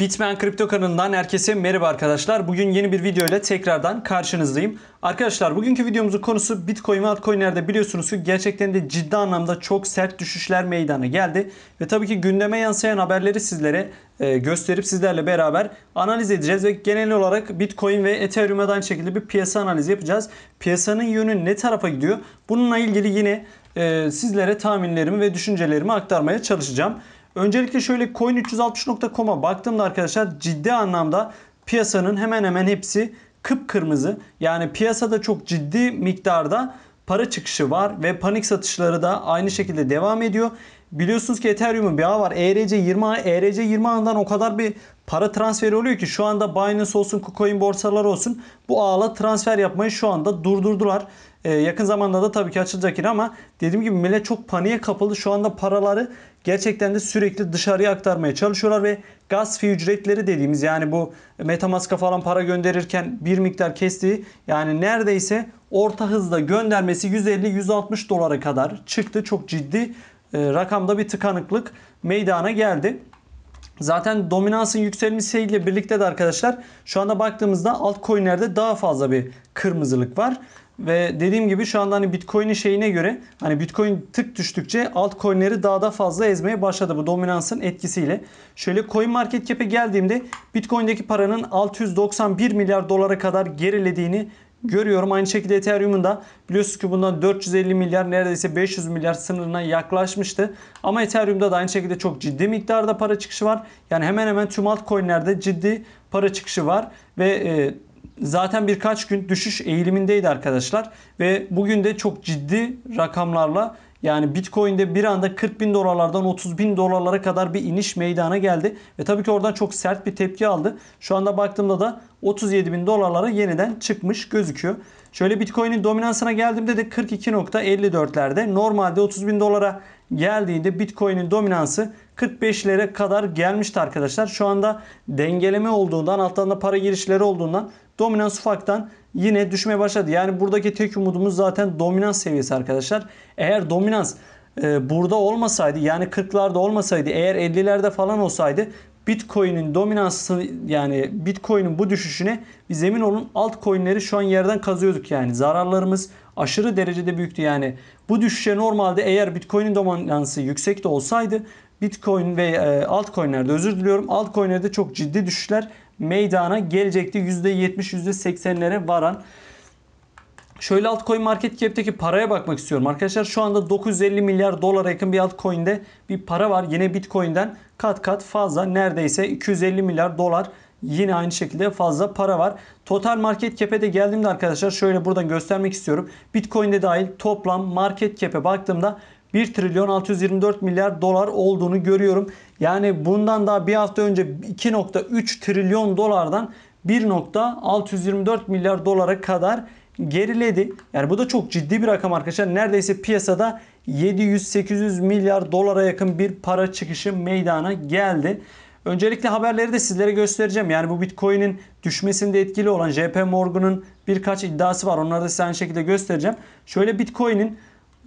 Bitmen Kripto kanalından herkese merhaba arkadaşlar. Bugün yeni bir video ile tekrardan karşınızdayım. Arkadaşlar bugünkü videomuzun konusu Bitcoin ve altcoin'lerde biliyorsunuz ki gerçekten de ciddi anlamda çok sert düşüşler meydana geldi. Ve tabii ki gündeme yansıyan haberleri sizlere e, gösterip sizlerle beraber analiz edeceğiz ve genel olarak Bitcoin ve Ethereum'dan aynı şekilde bir piyasa analizi yapacağız. Piyasanın yönü ne tarafa gidiyor? Bununla ilgili yine e, sizlere tahminlerimi ve düşüncelerimi aktarmaya çalışacağım. Öncelikle şöyle coin360.com'a baktığımda arkadaşlar ciddi anlamda piyasanın hemen hemen hepsi kıpkırmızı. Yani piyasada çok ciddi miktarda para çıkışı var ve panik satışları da aynı şekilde devam ediyor. Biliyorsunuz ki Ethereum'un bir ağı var. ERC20 ERC20 ağından o kadar bir para transferi oluyor ki şu anda Binance olsun, KuCoin borsaları olsun bu ağla transfer yapmayı şu anda durdurdular. Ee, yakın zamanda da tabii ki açılacak yine ama dediğim gibi millet çok paniğe kapıldı. Şu anda paraları gerçekten de sürekli dışarıya aktarmaya çalışıyorlar ve gas fee ücretleri dediğimiz yani bu Metamask'a falan para gönderirken bir miktar kestiği yani neredeyse orta hızda göndermesi 150-160 dolara kadar çıktı. Çok ciddi ee, rakamda bir tıkanıklık meydana geldi. Zaten dominansın yükselmesiyle birlikte de arkadaşlar şu anda baktığımızda altcoin'lerde daha fazla bir kırmızılık var. Ve dediğim gibi şu anda hani Bitcoin'in şeyine göre hani Bitcoin tık düştükçe altcoin'leri daha da fazla ezmeye başladı bu dominansın etkisiyle. Şöyle Coin Market Cap'e geldiğimde Bitcoin'deki paranın 691 milyar dolara kadar gerilediğini görüyorum. Aynı şekilde Ethereum'un da biliyorsunuz ki bundan 450 milyar neredeyse 500 milyar sınırına yaklaşmıştı. Ama Ethereum'da da aynı şekilde çok ciddi miktarda para çıkışı var. Yani hemen hemen tüm altcoin'lerde ciddi para çıkışı var ve e, zaten birkaç gün düşüş eğilimindeydi arkadaşlar ve bugün de çok ciddi rakamlarla yani Bitcoin'de bir anda 40 bin dolarlardan 30 bin dolarlara kadar bir iniş meydana geldi. Ve tabii ki oradan çok sert bir tepki aldı. Şu anda baktığımda da 37 bin dolarlara yeniden çıkmış gözüküyor. Şöyle Bitcoin'in dominansına geldiğimde de 42.54'lerde normalde 30 bin dolara geldiğinde Bitcoin'in dominansı 45'lere kadar gelmişti arkadaşlar. Şu anda dengeleme olduğundan alttan da para girişleri olduğundan dominans ufaktan yine düşmeye başladı. Yani buradaki tek umudumuz zaten dominans seviyesi arkadaşlar. Eğer dominans e, burada olmasaydı yani 40'larda olmasaydı eğer 50'lerde falan olsaydı Bitcoin'in dominansı yani Bitcoin'in bu düşüşüne biz emin olun altcoin'leri şu an yerden kazıyorduk yani. Zararlarımız aşırı derecede büyüktü yani. Bu düşüşe normalde eğer Bitcoin'in dominansı yüksek de olsaydı Bitcoin ve e, altcoin'lerde özür diliyorum altcoin'lerde çok ciddi düşüşler meydana gelecekti. %70-%80'lere varan. Şöyle altcoin market cap'teki paraya bakmak istiyorum. Arkadaşlar şu anda 950 milyar dolara yakın bir altcoin'de bir para var. Yine Bitcoin'den kat kat fazla neredeyse 250 milyar dolar yine aynı şekilde fazla para var. Total market cap'e de geldiğimde arkadaşlar şöyle buradan göstermek istiyorum. Bitcoin'de dahil toplam market cap'e baktığımda 1 trilyon 624 milyar dolar olduğunu görüyorum. Yani bundan daha bir hafta önce 2.3 trilyon dolardan 1.624 milyar dolara kadar geriledi. Yani bu da çok ciddi bir rakam arkadaşlar. Neredeyse piyasada 700-800 milyar dolara yakın bir para çıkışı meydana geldi. Öncelikle haberleri de sizlere göstereceğim. Yani bu Bitcoin'in düşmesinde etkili olan JP Morgan'ın birkaç iddiası var. Onları da size aynı şekilde göstereceğim. Şöyle Bitcoin'in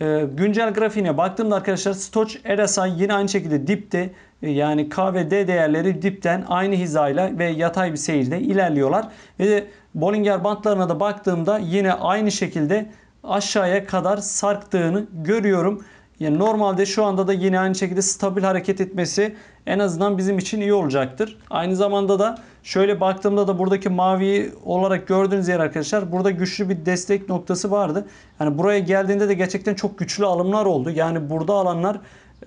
ee, güncel grafiğine baktığımda arkadaşlar Stoç RSI yine aynı şekilde dipte. E, yani K ve D değerleri dipten aynı hizayla ve yatay bir seyirde ilerliyorlar. Ve Bollinger bantlarına da baktığımda yine aynı şekilde aşağıya kadar sarktığını görüyorum. Yani normalde şu anda da yine aynı şekilde stabil hareket etmesi en azından bizim için iyi olacaktır. Aynı zamanda da şöyle baktığımda da buradaki mavi olarak gördüğünüz yer arkadaşlar burada güçlü bir destek noktası vardı. Yani buraya geldiğinde de gerçekten çok güçlü alımlar oldu. Yani burada alanlar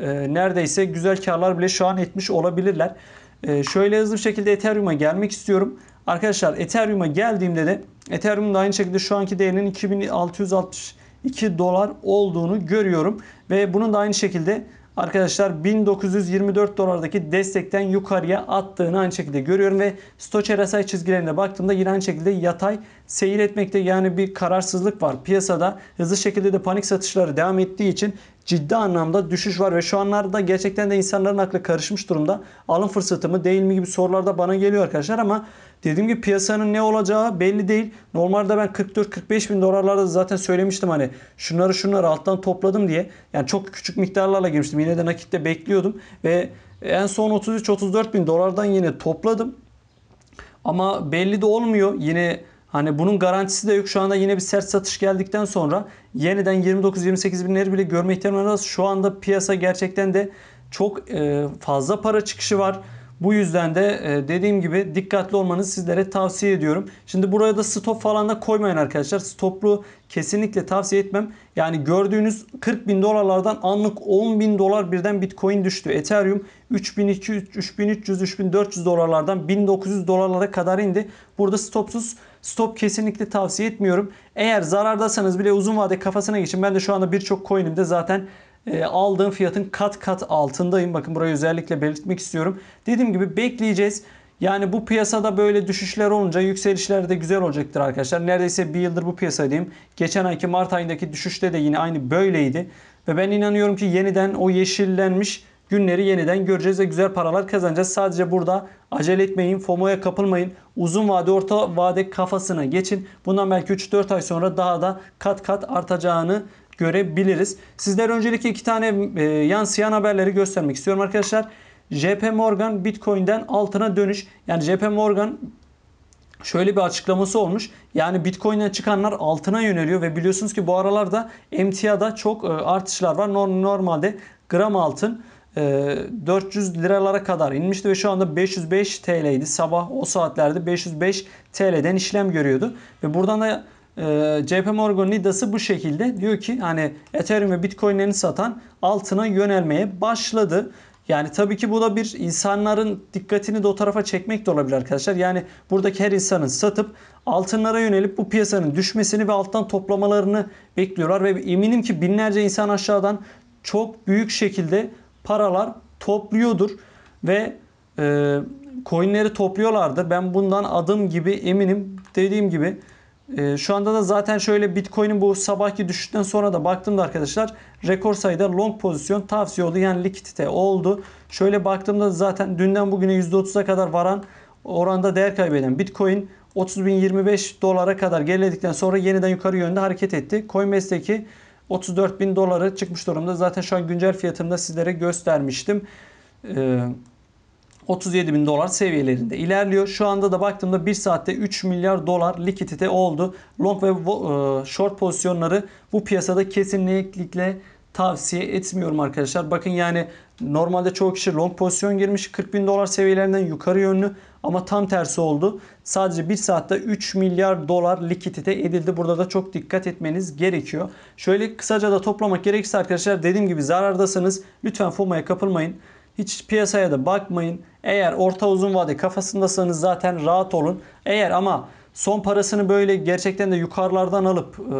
e, neredeyse güzel karlar bile şu an etmiş olabilirler. E, şöyle hızlı bir şekilde Ethereum'a gelmek istiyorum. Arkadaşlar Ethereum'a geldiğimde de Ethereum'da aynı şekilde şu anki değerinin 2662 dolar olduğunu görüyorum. Ve bunun da aynı şekilde arkadaşlar 1924 dolardaki destekten yukarıya attığını aynı şekilde görüyorum ve Stoç RSI çizgilerine baktığımda yine aynı şekilde yatay seyir etmekte yani bir kararsızlık var. Piyasada hızlı şekilde de panik satışları devam ettiği için ciddi anlamda düşüş var ve şu anlarda gerçekten de insanların aklı karışmış durumda. Alım fırsatı mı değil mi gibi sorular da bana geliyor arkadaşlar ama dediğim gibi piyasanın ne olacağı belli değil. Normalde ben 44-45 bin dolarlarda zaten söylemiştim hani şunları şunları alttan topladım diye. Yani çok küçük miktarlarla girmiştim. Yine de nakitte bekliyordum ve en son 33-34 bin dolardan yine topladım. Ama belli de olmuyor. Yine Hani bunun garantisi de yok. Şu anda yine bir sert satış geldikten sonra yeniden 29-28 binleri bile görme ihtimali var. Şu anda piyasa gerçekten de çok e, fazla para çıkışı var. Bu yüzden de e, dediğim gibi dikkatli olmanızı sizlere tavsiye ediyorum. Şimdi buraya da stop falan da koymayın arkadaşlar. Stoplu kesinlikle tavsiye etmem. Yani gördüğünüz 40 bin dolarlardan anlık 10 bin dolar birden bitcoin düştü. Ethereum 3200, 3300, 3400 dolarlardan 1900 dolarlara kadar indi. Burada stopsuz Stop kesinlikle tavsiye etmiyorum. Eğer zarardasanız bile uzun vade kafasına geçin. Ben de şu anda birçok coin'imde zaten e, aldığım fiyatın kat kat altındayım. Bakın burayı özellikle belirtmek istiyorum. Dediğim gibi bekleyeceğiz. Yani bu piyasada böyle düşüşler olunca yükselişler de güzel olacaktır arkadaşlar. Neredeyse bir yıldır bu piyasadayım. Geçen ayki Mart ayındaki düşüşte de yine aynı böyleydi. Ve ben inanıyorum ki yeniden o yeşillenmiş günleri yeniden göreceğiz ve güzel paralar kazanacağız. Sadece burada acele etmeyin, FOMO'ya kapılmayın. Uzun vade, orta vade kafasına geçin. Bundan belki 3-4 ay sonra daha da kat kat artacağını görebiliriz. Sizler öncelikle iki tane e, yansıyan haberleri göstermek istiyorum arkadaşlar. JP Morgan Bitcoin'den altına dönüş. Yani JP Morgan şöyle bir açıklaması olmuş. Yani Bitcoin'den çıkanlar altına yöneliyor ve biliyorsunuz ki bu aralarda emtiada çok e, artışlar var. Normalde gram altın 400 ee, liralara kadar inmişti ve şu anda 505 TL idi Sabah o saatlerde 505 TL'den işlem görüyordu. Ve buradan da JP e, Morgan'ın iddiası bu şekilde. Diyor ki hani Ethereum ve Bitcoin'lerini satan altına yönelmeye başladı. Yani tabii ki bu da bir insanların dikkatini de o tarafa çekmek de olabilir arkadaşlar. Yani buradaki her insanın satıp altınlara yönelip bu piyasanın düşmesini ve alttan toplamalarını bekliyorlar. Ve eminim ki binlerce insan aşağıdan çok büyük şekilde paralar topluyordur ve e, coinleri topluyorlardı. Ben bundan adım gibi eminim. Dediğim gibi e, şu anda da zaten şöyle Bitcoin'in bu sabahki düşüşten sonra da baktığımda arkadaşlar rekor sayıda long pozisyon tavsiye oldu. Yani likidite oldu. Şöyle baktığımda zaten dünden bugüne %30'a kadar varan oranda değer kaybeden Bitcoin 30.025 dolara kadar geriledikten sonra yeniden yukarı yönde hareket etti. Coinbase'deki 34 bin doları çıkmış durumda. Zaten şu an güncel fiyatında sizlere göstermiştim. Ee, 37 bin dolar seviyelerinde ilerliyor. Şu anda da baktığımda 1 saatte 3 milyar dolar likidite oldu. Long ve e, short pozisyonları bu piyasada kesinlikle tavsiye etmiyorum arkadaşlar. Bakın yani Normalde çoğu kişi long pozisyon girmiş 40 bin dolar seviyelerinden yukarı yönlü ama tam tersi oldu. Sadece 1 saatte 3 milyar dolar likidite edildi. Burada da çok dikkat etmeniz gerekiyor. Şöyle kısaca da toplamak gerekirse arkadaşlar dediğim gibi zarardasınız. Lütfen FOMO'ya kapılmayın. Hiç piyasaya da bakmayın. Eğer orta uzun vade kafasındasanız zaten rahat olun. Eğer ama son parasını böyle gerçekten de yukarılardan alıp e,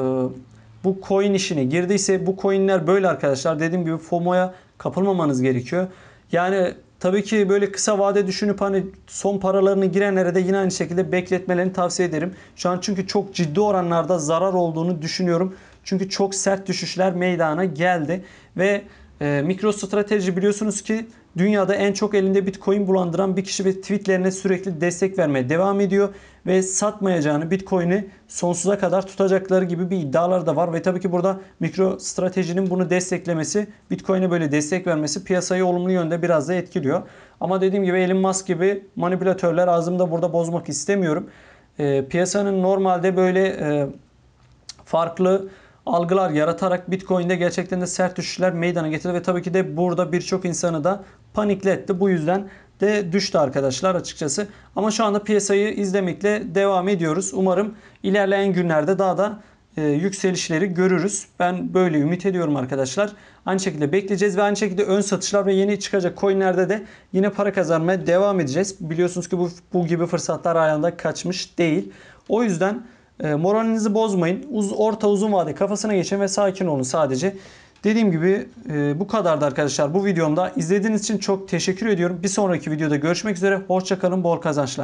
bu coin işine girdiyse bu coinler böyle arkadaşlar. Dediğim gibi FOMO'ya kapılmamanız gerekiyor. Yani tabii ki böyle kısa vade düşünüp hani son paralarını girenlere de yine aynı şekilde bekletmelerini tavsiye ederim. Şu an çünkü çok ciddi oranlarda zarar olduğunu düşünüyorum. Çünkü çok sert düşüşler meydana geldi ve e, MicroStrategy biliyorsunuz ki Dünyada en çok elinde Bitcoin bulandıran bir kişi ve tweetlerine sürekli destek vermeye devam ediyor ve satmayacağını Bitcoin'i sonsuza kadar tutacakları gibi bir iddialar da var ve tabii ki burada mikro stratejinin bunu desteklemesi, Bitcoin'e böyle destek vermesi piyasayı olumlu yönde biraz da etkiliyor. Ama dediğim gibi Elon Musk gibi manipülatörler ağzımda burada bozmak istemiyorum. E, piyasanın normalde böyle e, farklı algılar yaratarak Bitcoin'de gerçekten de sert düşüşler meydana getirdi ve tabii ki de burada birçok insanı da panikletti. Bu yüzden de düştü arkadaşlar açıkçası. Ama şu anda piyasayı izlemekle devam ediyoruz. Umarım ilerleyen günlerde daha da e, yükselişleri görürüz. Ben böyle ümit ediyorum arkadaşlar. Aynı şekilde bekleyeceğiz ve aynı şekilde ön satışlar ve yeni çıkacak coinlerde de yine para kazanmaya devam edeceğiz. Biliyorsunuz ki bu, bu gibi fırsatlar hala kaçmış değil. O yüzden ee, moralinizi bozmayın. Uz, orta uzun vade kafasına geçin ve sakin olun sadece. Dediğim gibi e, bu kadardı arkadaşlar bu videomda. izlediğiniz için çok teşekkür ediyorum. Bir sonraki videoda görüşmek üzere. Hoşçakalın. Bol kazançlar.